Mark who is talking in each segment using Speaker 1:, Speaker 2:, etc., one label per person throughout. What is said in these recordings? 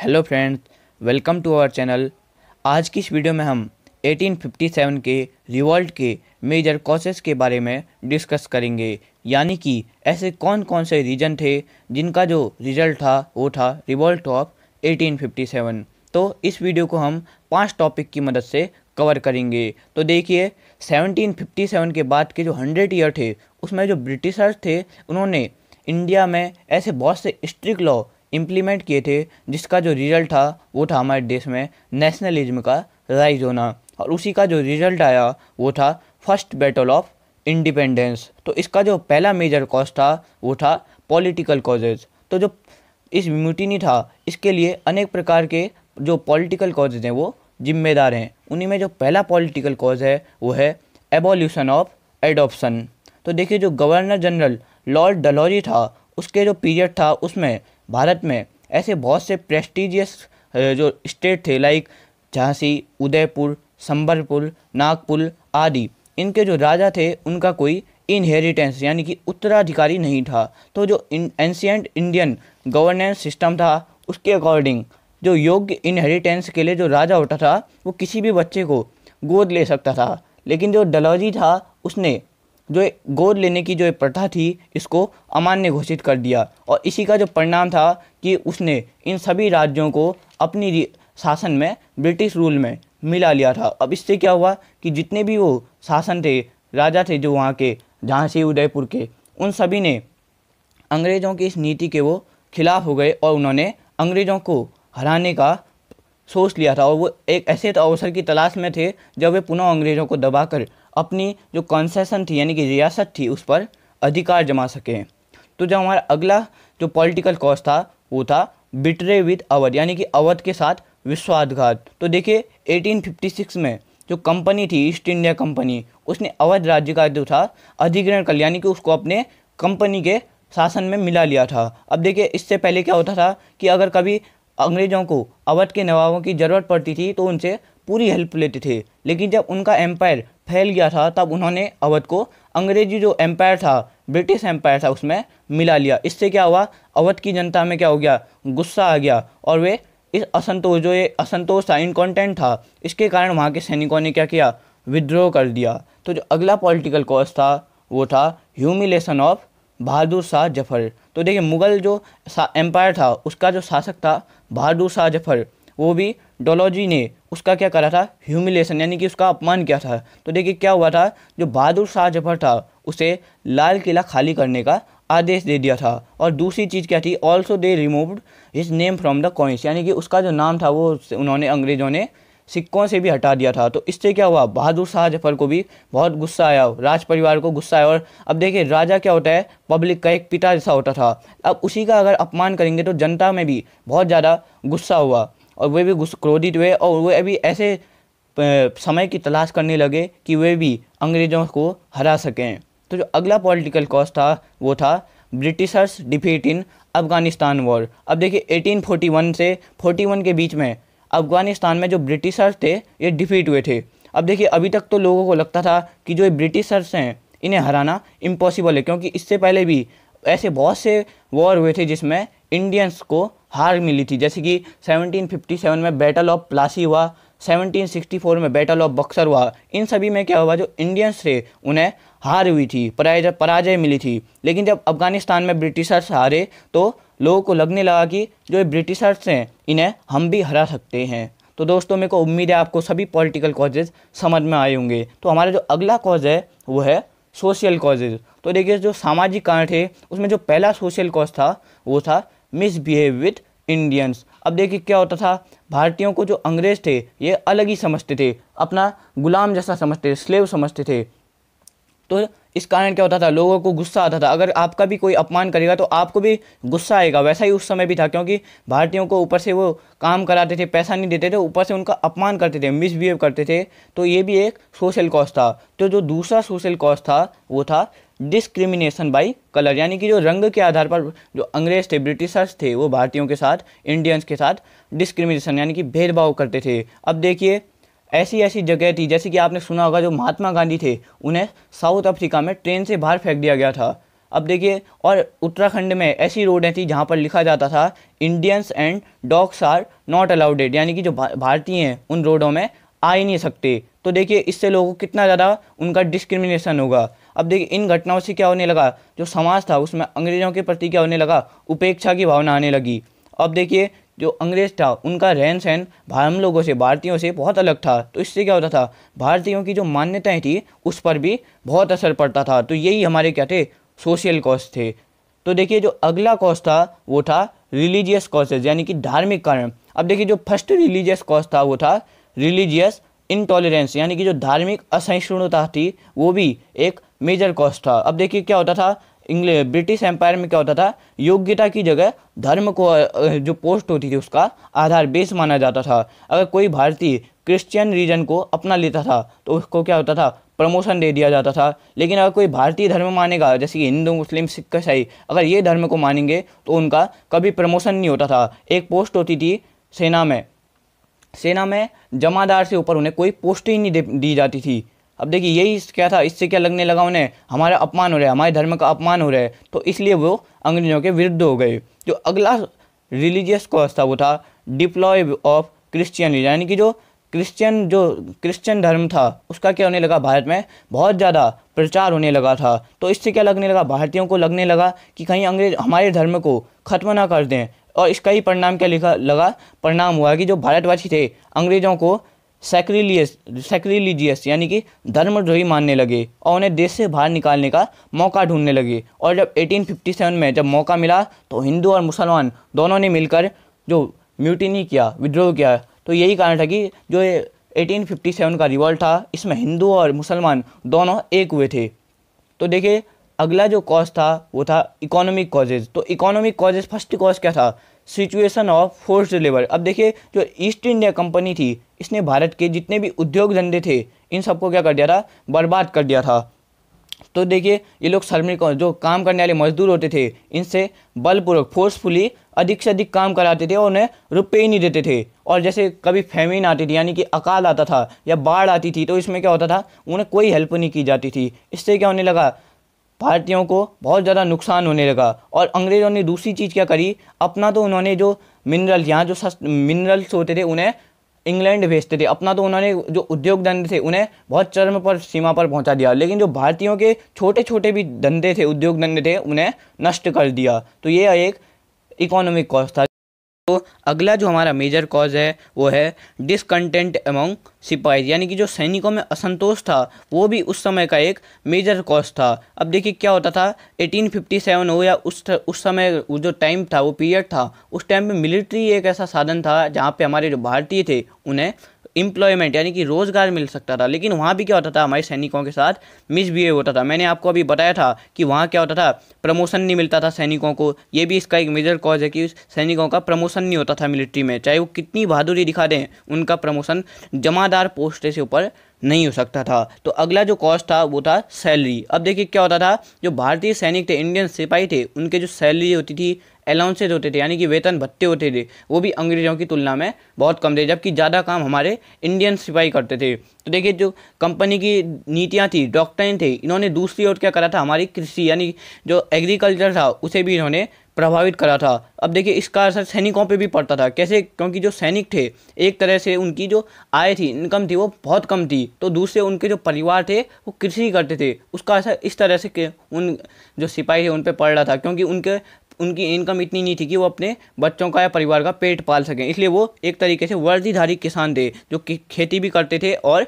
Speaker 1: hello friends welcome to our channel आज की इस वीडियो में हम 1857 के रिवॉल्ट के मेजर कॉसेस के बारे में डिस्कस करेंगे यानी कि ऐसे कौन कौन से रीजन थे जिनका जो रिजल्ट था वो था रिवॉल्ट ऑफ 1857 तो इस वीडियो को हम पांच टॉपिक की मदद से कवर करेंगे तो देखिए 1757 के बाद के जो हंड्रेड ईयर थे उसमें जो ब्रिटिशर्स थे उन्होंने इंडिया में ऐसे बहुत से स्ट्रिक्ट लॉ इम्प्लीमेंट किए थे जिसका जो रिजल्ट था वो था हमारे देश में नेशनलिज्म का राइज होना और उसी का जो रिजल्ट आया वो था फर्स्ट बैटल ऑफ इंडिपेंडेंस तो इसका जो पहला मेजर कॉज था वो था पॉलिटिकल कॉजेज तो जो इस म्यूटिनी था इसके लिए अनेक प्रकार के जो पॉलिटिकल कॉजेज हैं वो जिम्मेदार हैं उन्हीं में जो पहला पॉलिटिकल कॉज है वो है एबोल्यूशन ऑफ एडोप्शन तो देखिए जो गवर्नर जनरल लॉर्ड डलौरी था उसके जो पीरियड था उसमें भारत में ऐसे बहुत से प्रेस्टिजियस जो स्टेट थे लाइक झांसी उदयपुर संबलपुर नागपुर आदि इनके जो राजा थे उनका कोई इनहेरिटेंस यानी कि उत्तराधिकारी नहीं था तो जो इन एंशियंट इंडियन गवर्नेंस सिस्टम था उसके अकॉर्डिंग जो योग्य इनहेरिटेंस के लिए जो राजा होता था वो किसी भी बच्चे को गोद ले सकता था लेकिन जो डलौजी था उसने जो गोद लेने की जो प्रथा थी इसको अमान्य घोषित कर दिया और इसी का जो परिणाम था कि उसने इन सभी राज्यों को अपनी शासन में ब्रिटिश रूल में मिला लिया था अब इससे क्या हुआ कि जितने भी वो शासन थे राजा थे जो वहाँ के झांसी उदयपुर के उन सभी ने अंग्रेज़ों की इस नीति के वो खिलाफ हो गए और उन्होंने अंग्रेज़ों को हराने का सोच लिया था और वो एक ऐसे तो अवसर की तलाश में थे जब वे पुनः अंग्रेज़ों को दबाकर अपनी जो कंसेशन थी यानी कि रियासत थी उस पर अधिकार जमा सकें तो जो हमारा अगला जो पॉलिटिकल कॉज था वो था बिटरे विद अवध यानी कि अवध के साथ विश्वासघात तो देखिए 1856 में जो कंपनी थी ईस्ट इंडिया कंपनी उसने अवध राज्य का जो था अधिग्रहण कर यानी कि उसको अपने कंपनी के शासन में मिला लिया था अब देखिए इससे पहले क्या होता था कि अगर कभी अंग्रेज़ों को अवध के नवाबों की ज़रूरत पड़ती थी तो उनसे पूरी हेल्प लेते थे लेकिन जब उनका एम्पायर फैल गया था तब उन्होंने अवध को अंग्रेजी जो एम्पायर था ब्रिटिश एम्पायर था उसमें मिला लिया इससे क्या हुआ अवध की जनता में क्या हो गया गुस्सा आ गया और वे इस असंतोष जो ये असंतोष था इनकॉन्टेंट था इसके कारण वहाँ के सैनिकों ने क्या किया विद्रोह कर दिया तो जो अगला पॉलिटिकल कॉज था वो था ह्यूमिलेशन ऑफ बहादुर शाह जफर तो देखिए मुग़ल जो एम्पायर था उसका जो शासक था बहादुर शाह जफर वो भी डोलॉजी ने उसका क्या करा था ह्यूमिलेशन यानी कि उसका अपमान किया था तो देखिए क्या हुआ था जो बहादुर शाह जफर था उसे लाल किला खाली करने का आदेश दे दिया था और दूसरी चीज़ क्या थी also they removed his name from the coins यानी कि उसका जो नाम था वो उन्होंने अंग्रेजों ने सिक्कों से भी हटा दिया था तो इससे क्या हुआ बहादुर शाह जफर को भी बहुत गुस्सा आया राज परिवार को गुस्सा आया और अब देखिए राजा क्या होता है पब्लिक का एक पिता जैसा होता था अब उसी का अगर अपमान करेंगे तो जनता में भी बहुत ज़्यादा गुस्सा हुआ और वे भी क्रोधित हुए और वे अभी ऐसे समय की तलाश करने लगे कि वे भी अंग्रेज़ों को हरा सकें तो जो अगला पॉलिटिकल कॉज था वो था Britishers defeat in Afghanistan war अब देखिए 1841 से 41 के बीच में अफगानिस्तान में जो ब्रिटिशर्स थे ये डिफीट हुए थे अब देखिए अभी तक तो लोगों को लगता था कि जो ब्रिटिशर्स हैं इन्हें हराना इम्पॉसिबल है क्योंकि इससे पहले भी ऐसे बहुत से वॉर हुए थे जिसमें इंडियंस को हार मिली थी जैसे कि 1757 में बैटल ऑफ प्लासी हुआ 1764 में बैटल ऑफ बक्सर हुआ इन सभी में क्या हुआ जो इंडियंस थे उन्हें हार हुई थी पराजय पराजय मिली थी लेकिन जब अफगानिस्तान में ब्रिटिशर्स हारे तो लोगों को लगने लगा कि जो ब्रिटिशर्स हैं इन्हें हम भी हरा सकते हैं तो दोस्तों मेरे को उम्मीद है आपको सभी पॉलिटिकल कॉजेज़ समझ में आए होंगे तो हमारा जो अगला कॉज है वो है सोशल कॉजेज़ तो देखिए जो सामाजिक कारण थे उसमें जो पहला सोशल कॉज था वो था मिसबिहेव विथ इंडियंस अब देखिए क्या होता था भारतीयों को जो अंग्रेज़ थे ये अलग ही समझते थे अपना गुलाम जैसा समझते थे स्लेव समझते थे तो इस कारण क्या होता था लोगों को गुस्सा आता था अगर आपका भी कोई अपमान करेगा तो आपको भी गुस्सा आएगा वैसा ही उस समय भी था क्योंकि भारतीयों को ऊपर से वो काम कराते थे पैसा नहीं देते थे ऊपर से उनका अपमान करते थे मिसबिहेव करते थे तो ये भी एक सोशल कॉज था तो जो दूसरा सोशल कॉज था वो था डिस्क्रिमिनेशन बाई कलर यानी कि जो रंग के आधार पर जो अंग्रेज थे ब्रिटिशर्स थे वो भारतीयों के साथ इंडियंस के साथ डिस्क्रिमिनेशन यानी कि भेदभाव करते थे अब देखिए ऐसी ऐसी जगह थी जैसे कि आपने सुना होगा जो महात्मा गांधी थे उन्हें साउथ अफ्रीका में ट्रेन से बाहर फेंक दिया गया था अब देखिए और उत्तराखंड में ऐसी रोडें थी जहाँ पर लिखा जाता था Indians and dogs are not allowed यानी कि जो भारतीय हैं उन रोडों में आ ही नहीं सकते तो देखिए इससे लोगों को कितना ज़्यादा उनका डिस्क्रिमिनेशन होगा अब देखिए इन घटनाओं से क्या होने लगा जो समाज था उसमें अंग्रेज़ों के प्रति क्या होने लगा उपेक्षा की भावना आने लगी अब देखिए जो अंग्रेज था उनका रहन सहन हम लोगों से भारतीयों से बहुत अलग था तो इससे क्या होता था भारतीयों की जो मान्यताएं थी उस पर भी बहुत असर पड़ता था तो यही हमारे क्या थे सोशल कॉज थे तो देखिए जो अगला कॉज था वो था रिलीजियस कॉजेज यानी कि धार्मिक कारण अब देखिए जो फर्स्ट रिलीजियस कॉज था वो था रिलीजियस इनटॉलरेंस यानी कि जो धार्मिक असहिष्णुता थी वो भी एक मेजर कॉज था अब देखिए क्या होता था इंग्लैंड ब्रिटिश एम्पायर में क्या होता था योग्यता की जगह धर्म को जो पोस्ट होती थी उसका आधार बेस माना जाता था अगर कोई भारतीय क्रिश्चियन रीजन को अपना लेता था तो उसको क्या होता था प्रमोशन दे दिया जाता था लेकिन अगर कोई भारतीय धर्म मानेगा जैसे कि हिंदू मुस्लिम सिख ईसाई अगर ये धर्म को मानेंगे तो उनका कभी प्रमोशन नहीं होता था एक पोस्ट होती थी सेना में सेना में जमादार से ऊपर उन्हें कोई पोस्ट ही नहीं दी जाती थी अब देखिए यही क्या था इससे क्या लगने लगा उन्हें हमारा अपमान हो रहा है हमारे धर्म का अपमान हो रहा है तो इसलिए वो अंग्रेजों के विरुद्ध हो गए जो अगला रिलीजियस कॉज था वो था डिप्लॉय ऑफ क्रिश्चियनिज्म यानी कि जो क्रिश्चियन जो क्रिश्चियन धर्म था उसका क्या होने लगा भारत में बहुत ज़्यादा प्रचार होने लगा था तो इससे क्या लगने लगा भारतीयों को लगने लगा कि कहीं अंग्रेज हमारे धर्म को ख़त्म ना कर दें और इसका ही परिणाम क्या लिखा लगा परिणाम हुआ कि जो भारतवासी थे अंग्रेजों को सैक्रिलियस सैक्रिलीजियस यानी कि धर्मद्रोही मानने लगे और उन्हें देश से बाहर निकालने का मौका ढूंढने लगे और जब 1857 में जब मौका मिला तो हिंदू और मुसलमान दोनों ने मिलकर जो म्यूटिनी किया विद्रोह किया तो यही कारण था कि जो 1857 का रिवॉल्ट था इसमें हिंदू और मुसलमान दोनों एक हुए थे तो देखिए अगला जो कॉज था वो था इकोनॉमिक कॉजेज तो इकोनॉमिक कॉजेज फर्स्ट कॉज क्या था सिचुएशन ऑफ फोर्स लेबर अब देखिए जो ईस्ट इंडिया कंपनी थी इसने भारत के जितने भी उद्योग धंधे थे इन सबको क्या कर दिया था बर्बाद कर दिया था तो देखिए ये लोग श्रमिक जो काम करने वाले मजदूर होते थे इनसे बलपूर्वक फोर्सफुली अधिक से अधिक काम कराते थे और उन्हें रुपये ही नहीं देते थे और जैसे कभी फेमिन आती थी यानी कि अकाल आता था या बाढ़ आती थी तो इसमें क्या होता था उन्हें कोई हेल्प नहीं की जाती थी इससे क्या होने लगा भारतीयों को बहुत ज़्यादा नुकसान होने लगा और अंग्रेज़ों ने दूसरी चीज़ क्या करी अपना तो उन्होंने जो मिनरल यहाँ जो मिनरल्स होते थे उन्हें इंग्लैंड भेजते थे अपना तो उन्होंने जो उद्योग धंधे थे उन्हें बहुत चरम पर सीमा पर पहुंचा दिया लेकिन जो भारतीयों के छोटे छोटे भी धंधे थे उद्योग धंधे थे उन्हें नष्ट कर दिया तो ये एक इकोनॉमिक कॉस्ट था तो अगला जो हमारा मेजर कॉज है वो है डिसकंटेंट एमोंग सिपाही यानी कि जो सैनिकों में असंतोष था वो भी उस समय का एक मेजर कॉज था अब देखिए क्या होता था 1857 हो या उस उस समय जो टाइम था वो पीरियड था उस टाइम में मिलिट्री एक ऐसा साधन था जहाँ पे हमारे जो भारतीय थे उन्हें एम्प्लॉयमेंट यानी कि रोज़गार मिल सकता था लेकिन वहाँ भी क्या होता था हमारे सैनिकों के साथ मिसबिहेव होता था मैंने आपको अभी बताया था कि वहाँ क्या होता था प्रमोशन नहीं मिलता था सैनिकों को ये भी इसका एक मेजर कॉज है कि सैनिकों का प्रमोशन नहीं होता था मिलिट्री में चाहे वो कितनी बहादुरी दिखा दें उनका प्रमोशन जमादार पोस्ट से ऊपर नहीं हो सकता था तो अगला जो कॉस्ट था वो था सैलरी अब देखिए क्या होता था जो भारतीय सैनिक थे इंडियन सिपाही थे उनके जो सैलरी होती थी अलाउंसेज होते थे यानी कि वेतन भत्ते होते थे वो भी अंग्रेज़ों की तुलना में बहुत कम थे जबकि ज़्यादा काम हमारे इंडियन सिपाही करते थे तो देखिए जो कंपनी की नीतियाँ थी डॉक्टरें थे इन्होंने दूसरी ओर क्या करा था हमारी कृषि यानी जो एग्रीकल्चर था उसे भी इन्होंने प्रभावित करा था अब देखिए इसका असर सैनिकों पे भी पड़ता था कैसे क्योंकि जो सैनिक थे एक तरह से उनकी जो आय थी इनकम थी वो बहुत कम थी तो दूसरे उनके जो परिवार थे वो कृषि करते थे उसका असर इस तरह से उन जो सिपाही थे उन पर पड़ रहा था क्योंकि उनके उनकी इनकम इतनी नहीं थी कि वो अपने बच्चों का या परिवार का पेट पाल सकें इसलिए वो एक तरीके से वर्दीधारी किसान थे जो खेती भी करते थे और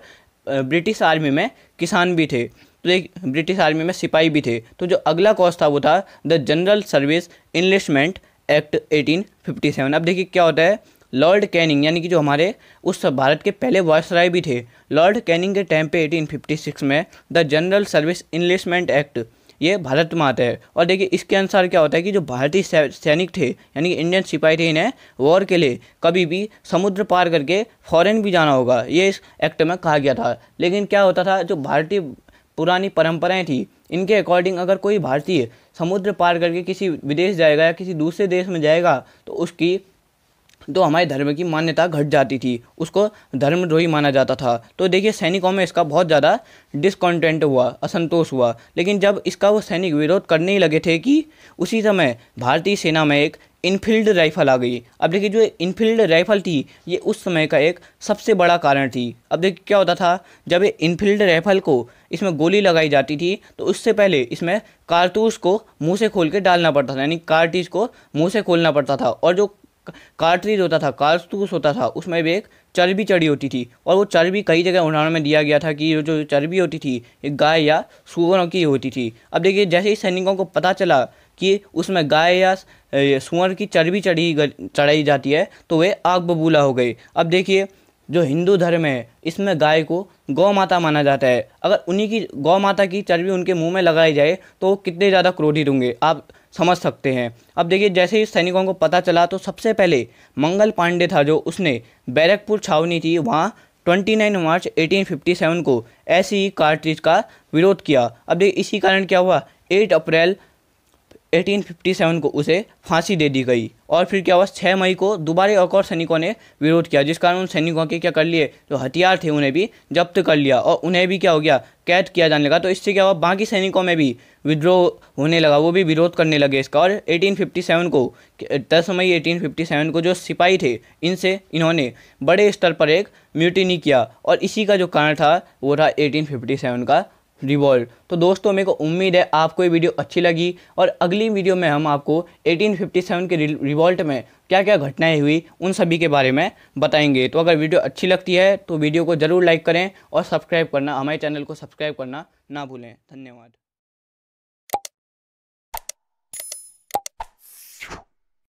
Speaker 1: ब्रिटिश आर्मी में किसान भी थे तो एक ब्रिटिश आर्मी में सिपाही भी थे तो जो अगला कॉज था वो था the general service enlistment act 1857 अब देखिए क्या होता है लॉर्ड कैनिंग यानी कि जो हमारे उस भारत के पहले वायसराय भी थे लॉर्ड कैनिंग के टाइम पे 1856 में the general service enlistment act ये भारत में आता है और देखिए इसके अनुसार क्या होता है कि जो भारतीय सैनिक थे यानी कि इंडियन सिपाही थे इन्हें वॉर के लिए कभी भी समुद्र पार करके फॉरेन भी जाना होगा ये इस एक्ट में कहा गया था लेकिन क्या होता था जो भारतीय पुरानी परंपराएं थी इनके अकॉर्डिंग अगर कोई भारतीय समुद्र पार करके किसी विदेश जाएगा या किसी दूसरे देश में जाएगा तो उसकी तो हमारे धर्म की मान्यता घट जाती थी उसको धर्मद्रोही माना जाता था तो देखिए सैनिकों में इसका बहुत ज़्यादा डिसकॉन्टेंट हुआ असंतोष हुआ लेकिन जब इसका वो सैनिक विरोध करने ही लगे थे कि उसी समय भारतीय सेना में एक इनफील्ड राइफल आ गई अब देखिए जो इनफील्ड राइफल थी ये उस समय का एक सबसे बड़ा कारण थी अब देखिए क्या होता था जब ये इनफील्ड राइफल को इसमें गोली लगाई जाती थी तो उससे पहले इसमें कारतूस को मुंह से खोल के डालना पड़ता था यानी कारतीस को मुंह से खोलना पड़ता था और जो कार्टरीज होता था कारतूस होता था उसमें भी एक चर्बी चढ़ी होती थी और वो चर्बी कई जगह उदाहरण में दिया गया था कि जो चर्बी होती थी एक गाय या सुअरों की होती थी अब देखिए जैसे ही सैनिकों को पता चला कि उसमें गाय या सुअर की चर्बी चढ़ी चढ़ाई जाती है तो वे आग बबूला हो गई अब देखिए जो हिंदू धर्म है इसमें गाय को गौ माता माना जाता है अगर उन्हीं की गौ माता की चर्बी उनके मुंह में लगाई जाए तो वो कितने ज़्यादा क्रोधित होंगे आप समझ सकते हैं अब देखिए जैसे ही सैनिकों को पता चला तो सबसे पहले मंगल पांडे था जो उसने बैरकपुर छावनी थी वहाँ 29 मार्च 1857 को ऐसी ही कार्ट्रिज का विरोध किया अब देखिए इसी कारण क्या हुआ 8 अप्रैल 1857 को उसे फांसी दे दी गई और फिर क्या हुआ छः मई को दोबारा एक और सैनिकों ने विरोध किया जिस कारण उन सैनिकों के क्या कर लिए जो हथियार थे उन्हें भी जब्त कर लिया और उन्हें भी क्या हो गया कैद किया जाने लगा तो इससे क्या हुआ बाकी सैनिकों में भी विद्रोह होने लगा वो भी विरोध करने लगे इसका और एटीन को दस मई एटीन को जो सिपाही थे इनसे इन्होंने बड़े स्तर पर एक म्यूटिनी किया और इसी का जो कारण था वो था एटीन का रिवॉल्ट तो दोस्तों मेरे को उम्मीद है आपको ये वीडियो अच्छी लगी और अगली वीडियो में हम आपको 1857 के रिवॉल्ट में क्या क्या घटनाएं हुई उन सभी के बारे में बताएंगे तो अगर वीडियो अच्छी लगती है तो वीडियो को ज़रूर लाइक करें और सब्सक्राइब करना हमारे चैनल को सब्सक्राइब करना ना भूलें धन्यवाद